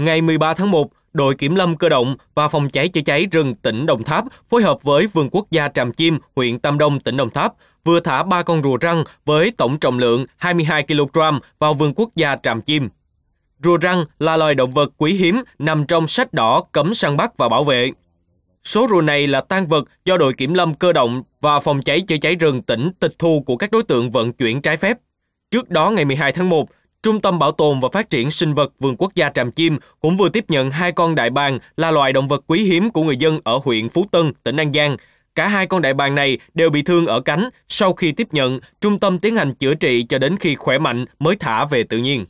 Ngày 13 tháng 1, đội kiểm lâm cơ động và phòng cháy chữa cháy rừng tỉnh Đồng Tháp phối hợp với Vườn quốc gia Tràm Chim, huyện Tam Đông, tỉnh Đồng Tháp vừa thả ba con rùa răng với tổng trọng lượng 22 kg vào vườn quốc gia Tràm Chim. Rùa răng là loài động vật quý hiếm nằm trong sách đỏ cấm săn bắt và bảo vệ. Số rùa này là tan vật do đội kiểm lâm cơ động và phòng cháy chữa cháy rừng tỉnh tịch thu của các đối tượng vận chuyển trái phép. Trước đó ngày 12 tháng 1, Trung tâm Bảo tồn và Phát triển Sinh vật Vườn Quốc gia Tràm Chim cũng vừa tiếp nhận hai con đại bàng là loài động vật quý hiếm của người dân ở huyện Phú Tân, tỉnh An Giang. Cả hai con đại bàng này đều bị thương ở cánh. Sau khi tiếp nhận, trung tâm tiến hành chữa trị cho đến khi khỏe mạnh mới thả về tự nhiên.